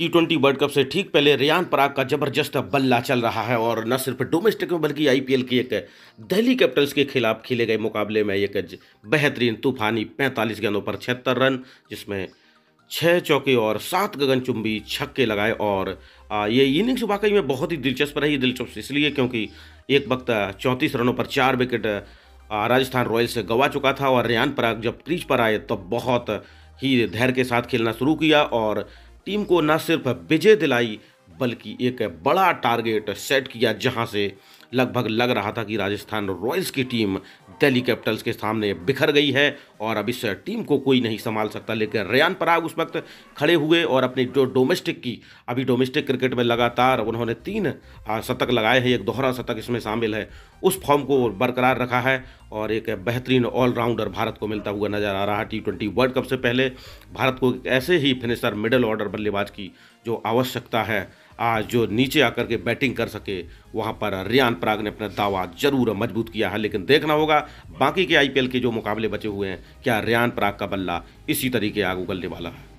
T twenty world cup से ठीक पहले रियान पराग का जबरदस्त बल्ला चल रहा है और न सिर्फ डोमेस्टिक में बल्कि आईपीएल की एक दिल्ली कैपिटल्स के खिलाफ खेले गए मुकाबले में एक बेहतरीन तूफानी 45 गेंदों पर छिहत्तर रन जिसमें छः चौके और सात गगनचुंबी छक्के लगाए और ये इनिंग्स वाकई में बहुत ही दिलचस्प रही दिलचस्प इसलिए क्योंकि एक वक्त चौंतीस रनों पर चार विकेट राजस्थान रॉयल्स से गवा चुका था और रियान पराग जब क्रीज पर आए तब तो बहुत ही धैर्य के साथ खेलना शुरू किया और टीम को न सिर्फ विजय दिलाई बल्कि एक बड़ा टारगेट सेट किया जहां से लगभग लग रहा था कि राजस्थान रॉयल्स की टीम दिल्ली कैपिटल्स के सामने बिखर गई है और अब इस टीम को कोई नहीं संभाल सकता लेकिन रेयान पराग उस वक्त खड़े हुए और अपने जो डोमेस्टिक की अभी डोमेस्टिक क्रिकेट में लगातार उन्होंने तीन शतक लगाए हैं एक दोहरा शतक इसमें शामिल है उस फॉर्म को बरकरार रखा है और एक बेहतरीन ऑलराउंडर भारत को मिलता हुआ नजर आ रहा है टी ट्वेंटी वर्ल्ड कप से पहले भारत को ऐसे ही फिनिशर मिडल ऑर्डर बल्लेबाज की जो आवश्यकता है आज जो नीचे आकर के बैटिंग कर सके वहाँ पर रियान पराग ने अपना दावा जरूर मजबूत किया है लेकिन देखना होगा बाकी के आईपीएल के जो मुकाबले बचे हुए हैं क्या रियान पराग का बल्ला इसी तरीके आग उगलने वाला है